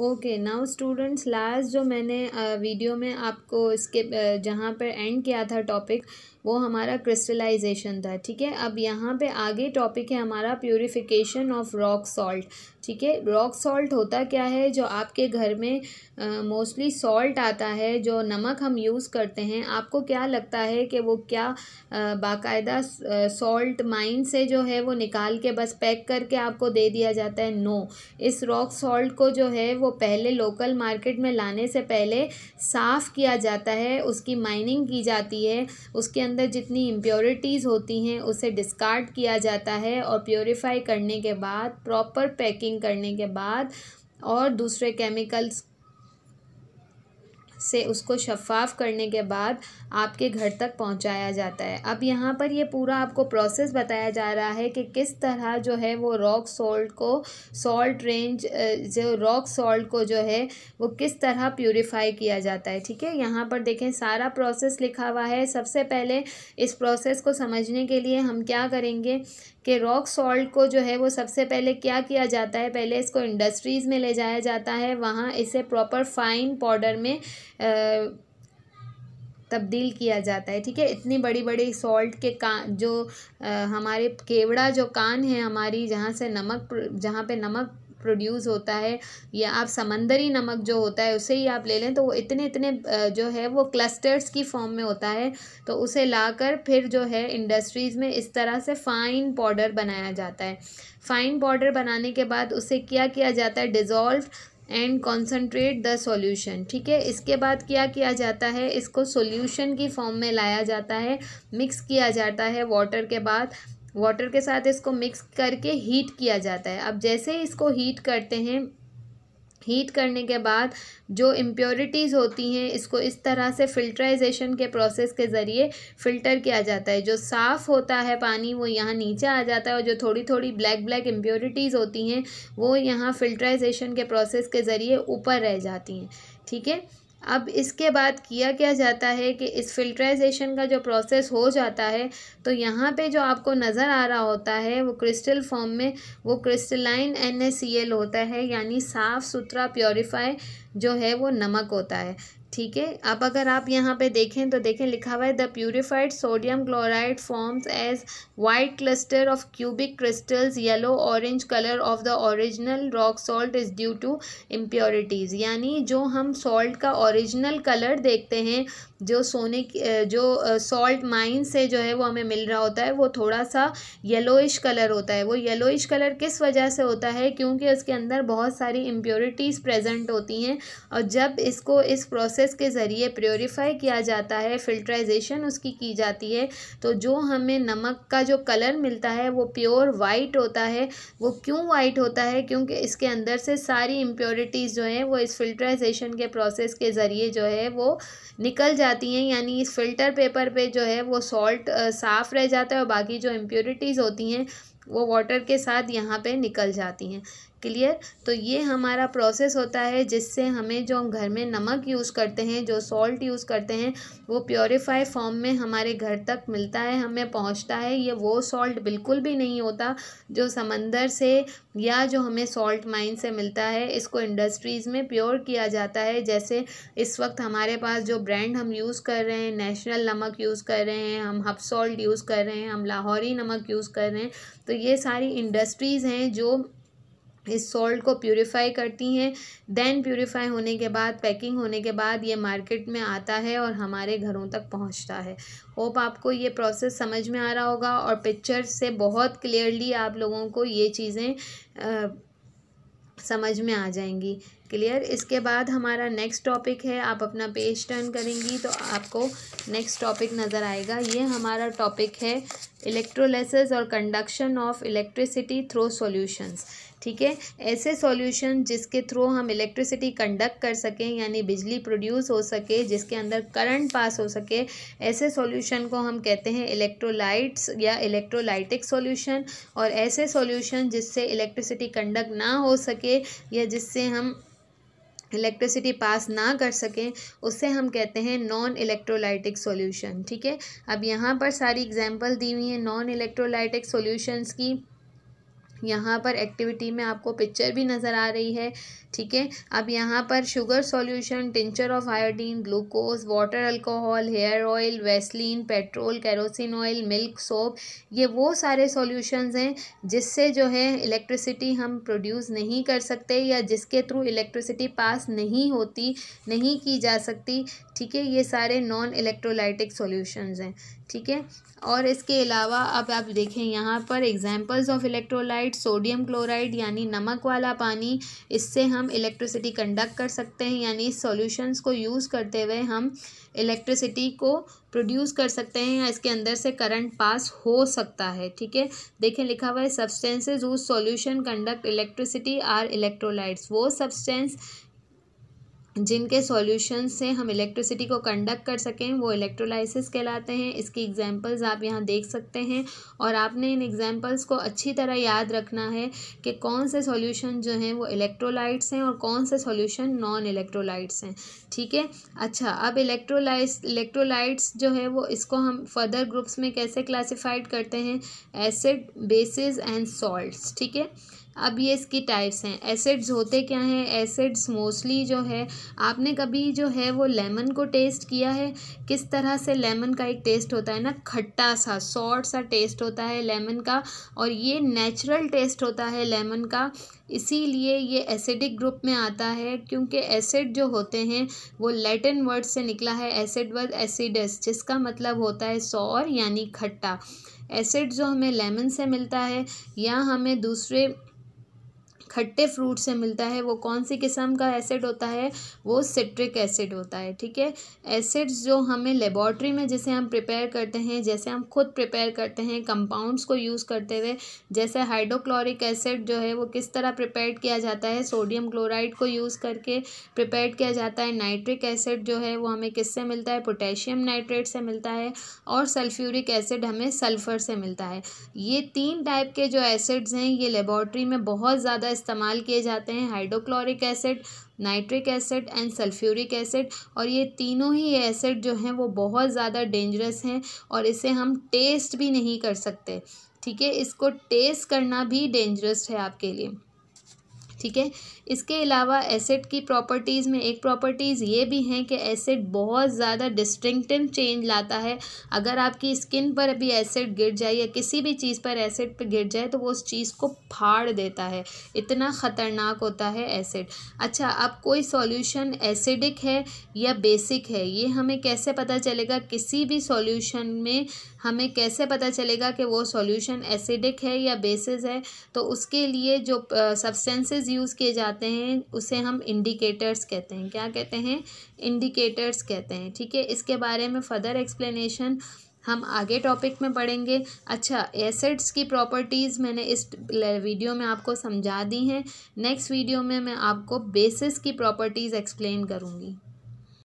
okay now students last जो मैंने video में आपको इसके जहाँ पर एंड किया था टॉपिक वो हमारा क्रिस्टलाइजेशन था ठीक है अब यहाँ पे आगे टॉपिक है हमारा प्योरीफिकेशन ऑफ रॉक सॉल्ट ठीक है रॉक सॉल्ट होता क्या है जो आपके घर में मोस्टली uh, सॉल्ट आता है जो नमक हम यूज़ करते हैं आपको क्या लगता है कि वो क्या uh, बाकायदा सॉल्ट uh, माइन से जो है वो निकाल के बस पैक करके आपको दे दिया जाता है नो इस रॉक सॉल्ट को जो है वो पहले लोकल मार्केट में लाने से पहले साफ़ किया जाता है उसकी माइनिंग की जाती है उसके अंदर जितनी इम्प्योरिटीज़ होती हैं उसे डिस्कार्ड किया जाता है और प्योरीफाई करने के बाद प्रॉपर पैकिंग करने के बाद और दूसरे केमिकल्स से उसको शफाफ करने के बाद आपके घर तक पहुंचाया जाता है अब यहाँ पर ये पूरा आपको प्रोसेस बताया जा रहा है कि किस तरह जो है वो रॉक सॉल्ट को सॉल्ट रेंज जो रॉक सॉल्ट को जो है वो किस तरह प्योरीफाई किया जाता है ठीक है यहाँ पर देखें सारा प्रोसेस लिखा हुआ है सबसे पहले इस प्रोसेस को समझने के लिए हम क्या करेंगे कि रॉक सॉल्ट को जो है वो सबसे पहले क्या किया जाता है पहले इसको इंडस्ट्रीज़ में ले जाया जाता है वहाँ इसे प्रॉपर फाइन पाउडर में तब्दील किया जाता है ठीक है इतनी बड़ी बड़ी सॉल्ट के कान जो आ, हमारे केवड़ा जो कान है हमारी जहाँ से नमक जहाँ पे नमक प्रोड्यूस होता है या आप समंदरी नमक जो होता है उसे ही आप ले लें तो वो इतने इतने जो है वो क्लस्टर्स की फॉर्म में होता है तो उसे लाकर फिर जो है इंडस्ट्रीज़ में इस तरह से फ़ाइन पाउडर बनाया जाता है फ़ाइन पाउडर बनाने के बाद उसे क्या किया जाता है dissolve and concentrate the solution ठीक है इसके बाद क्या किया जाता है इसको सॉल्यूशन की फॉर्म में लाया जाता है मिक्स किया जाता है वाटर के बाद वाटर के साथ इसको मिक्स करके हीट किया जाता है अब जैसे इसको हीट करते हैं हीट करने के बाद जो इम्प्योरिटीज़ होती हैं इसको इस तरह से फ़िल्टराइजेशन के प्रोसेस के ज़रिए फ़िल्टर किया जाता है जो साफ़ होता है पानी वो यहाँ नीचे आ जाता है और जो थोड़ी थोड़ी ब्लैक ब्लैक इम्प्योरिटीज़ होती हैं वो यहाँ फ़िल्टराइजेशन के प्रोसेस के ज़रिए ऊपर रह जाती हैं ठीक है अब इसके बाद किया क्या जाता है कि इस फिल्ट्राइजेशन का जो प्रोसेस हो जाता है तो यहाँ पे जो आपको नज़र आ रहा होता है वो क्रिस्टल फॉर्म में वो क्रिस्टलाइन एन होता है यानी साफ़ सुथरा प्योरीफाई जो है वो नमक होता है ठीक है अब अगर आप यहाँ पे देखें तो देखें लिखा हुआ है the purified sodium chloride forms as white cluster of cubic crystals yellow orange colour of the original rock salt is due to impurities यानी जो हम सॉल्ट का ओरिजिनल कलर देखते हैं जो सोने की जो सॉल्ट माइन से जो है वो हमें मिल रहा होता है वो थोड़ा सा येलोइश कलर होता है वो येलोइश कलर किस वजह से होता है क्योंकि उसके अंदर बहुत सारी इम्प्योरिटीज़ प्रेजेंट होती हैं और जब इसको इस प्रोसेस के ज़रिए प्योरीफाई किया जाता है फिल्ट्राइजेशन उसकी की जाती है तो जो हमें नमक का जो कलर मिलता है वो प्योर वाइट होता है वो क्यों वाइट होता है क्योंकि इसके अंदर से सारी इम्प्योरिटीज़ जो हैं वो इस फिल्ट्राइजेशन के प्रोसेस के ज़रिए जो है वो निकल जाती जाती हैं यानी इस फ़िल्टर पेपर पे जो है वो सॉल्ट साफ़ रह जाता है और बाकी जो इम्प्योरिटीज़ होती हैं वो वाटर के साथ यहाँ पे निकल जाती हैं क्लियर तो ये हमारा प्रोसेस होता है जिससे हमें जो हम घर में नमक यूज़ करते हैं जो सॉल्ट यूज़ करते हैं वो प्योरीफाई फॉर्म में हमारे घर तक मिलता है हमें पहुंचता है ये वो सॉल्ट बिल्कुल भी नहीं होता जो समंदर से या जो हमें सॉल्ट माइन से मिलता है इसको इंडस्ट्रीज़ में प्योर किया जाता है जैसे इस वक्त हमारे पास जो ब्रांड हम यूज़ कर रहे हैं नेशनल नमक यूज़ कर रहे हैं हम हफ सॉल्ट यूज़ कर रहे हैं हम लाहौरी नमक यूज़ कर रहे हैं तो ये सारी इंडस्ट्रीज़ हैं जो इस सॉल्ट को प्योरीफाई करती हैं देन प्योरीफाई होने के बाद पैकिंग होने के बाद ये मार्केट में आता है और हमारे घरों तक पहुंचता है होप आपको ये प्रोसेस समझ में आ रहा होगा और पिक्चर से बहुत क्लियरली आप लोगों को ये चीज़ें समझ में आ जाएंगी क्लियर इसके बाद हमारा नेक्स्ट टॉपिक है आप अपना पेज टर्न करेंगी तो आपको नेक्स्ट टॉपिक नज़र आएगा ये हमारा टॉपिक है इलेक्ट्रोलाइसिस और conduction of electricity through solutions ठीक है ऐसे सॉल्यूशन जिसके थ्रू हम इलेक्ट्रिसिटी कंडक्ट कर सकें यानी बिजली प्रोड्यूस हो सके जिसके अंदर करंट पास हो सके ऐसे सॉल्यूशन को हम कहते हैं इलेक्ट्रोलाइट्स या इलेक्ट्रोलाइटिक सॉल्यूशन और ऐसे सॉल्यूशन जिससे इलेक्ट्रिसिटी कंडक्ट ना हो सके या जिससे हम इलेक्ट्रिसिटी पास ना कर सकें उसे हम कहते हैं नॉन इलेक्ट्रोलाइटिक सॉल्यूशन ठीक है अब यहाँ पर सारी एग्जांपल दी हुई हैं नॉन इलेक्ट्रोलाइटिक सॉल्यूशंस की यहाँ पर एक्टिविटी में आपको पिक्चर भी नज़र आ रही है ठीक है अब यहाँ पर sugar solution tincture of iodine glucose water alcohol hair oil Vaseline petrol kerosene oil milk soap ये वो सारे सॉल्यूशंस हैं जिससे जो है इलेक्ट्रिसिटी हम प्रोड्यूस नहीं कर सकते या जिसके थ्रू इलेक्ट्रिसिटी पास नहीं होती नहीं की जा सकती ठीक है ये सारे नॉन इलेक्ट्रोलाइटिक सोल्यूशनज़ हैं ठीक है और इसके अलावा अब आप देखें यहाँ पर examples of electrolyte sodium chloride यानी नमक वाला पानी इससे हम इलेक्ट्रिसिटी कंडक्ट कर सकते हैं यानी सॉल्यूशंस को यूज़ करते हुए हम इलेक्ट्रिसिटी को प्रोड्यूस कर सकते हैं या इसके अंदर से करंट पास हो सकता है ठीक है देखें लिखा हुआ है substances whose solution conduct electricity are electrolytes वो सब्सटेंस जिनके सॉल्यूशन से हम इलेक्ट्रिसिटी को कंडक्ट कर सकें वो इलेक्ट्रोलाइसिस कहलाते हैं इसकी एग्जांपल्स आप यहाँ देख सकते हैं और आपने इन एग्जांपल्स को अच्छी तरह याद रखना है कि कौन से सॉल्यूशन जो हैं वो इलेक्ट्रोलाइट्स हैं और कौन से सॉल्यूशन नॉन इलेक्ट्रोलाइट्स हैं ठीक है अच्छा अब इलेक्ट्रोलाइस इलेक्ट्रोलाइट्स जो है वो इसको हम फर्दर ग्रुप्स में कैसे क्लासीफाइड करते हैं एसिड बेसिस एंड सॉल्ट ठीक है अब ये इसकी टाइप्स हैं एसिड्स होते क्या हैं एसिड्स मोस्टली जो है आपने कभी जो है वो लेमन को टेस्ट किया है किस तरह से लेमन का एक टेस्ट होता है ना खट्टा सा सॉट सा टेस्ट होता है लेमन का और ये नेचुरल टेस्ट होता है लेमन का इसीलिए ये एसिडिक ग्रुप में आता है क्योंकि एसिड जो होते हैं वो लैटिन वर्ड से निकला है एसिड वर्ड एसिडस जिसका मतलब होता है सौर यानी खट्टा एसिड जो हमें लेमन से मिलता है या हमें दूसरे खट्टे फ्रूट से मिलता है वो कौन सी किस्म का एसिड होता है वो सिट्रिक एसिड होता है ठीक है एसिड्स जो हमें लेबॉर्ट्री में जैसे हम प्रिपेयर करते हैं जैसे हम खुद प्रिपेयर करते हैं कंपाउंड्स को यूज़ करते हुए जैसे हाइड्रोक्लोरिक एसिड जो है वो किस तरह प्रिपेयर किया जाता है सोडियम क्लोराइड को यूज़ करके प्रिपेयर किया जाता है नाइट्रिक एसिड जो है वो हमें किससे मिलता है पोटेशियम नाइट्रेट से मिलता है और सल्फ्यूरिक एसिड हमें सल्फ़र से मिलता है ये तीन टाइप के जो एसिड्स हैं ये लेबॉर्ट्री में बहुत ज़्यादा इस्तेमाल किए जाते हैं hydrochloric acid nitric acid and sulphuric acid और ये तीनों ही एसिड जो हैं वो बहुत ज़्यादा डेंजरस हैं और इसे हम टेस्ट भी नहीं कर सकते ठीक है इसको टेस्ट करना भी डेंजरस है आपके लिए ठीक है इसके अलावा एसेट की प्रॉपर्टीज़ में एक प्रॉपर्टीज़ ये भी हैं कि एसिड बहुत ज़्यादा डिस्टिंक्टिव चेंज लाता है अगर आपकी स्किन पर अभी एसिड गिर जाए या किसी भी चीज़ पर एसिड पर गिर जाए तो वो उस चीज़ को फाड़ देता है इतना ख़तरनाक होता है एसिड अच्छा अब कोई सॉल्यूशन एसिडिक है या बेसिक है ये हमें कैसे पता चलेगा किसी भी सॉल्यूशन में हमें कैसे पता चलेगा कि वो सॉल्यूशन एसिडिक है या बेसिस है तो उसके लिए जो सब्सटेंसेस यूज़ किए जाते हैं उसे हम इंडिकेटर्स कहते हैं क्या कहते हैं इंडिकेटर्स कहते हैं ठीक है इसके बारे में फर्दर एक्सप्लेनेशन हम आगे टॉपिक में पढ़ेंगे अच्छा एसेट्स की प्रॉपर्टीज़ मैंने इस वीडियो में आपको समझा दी हैं नेक्स्ट वीडियो में मैं आपको बेसिस की प्रॉपर्टीज़ एक्सप्लेन करूँगी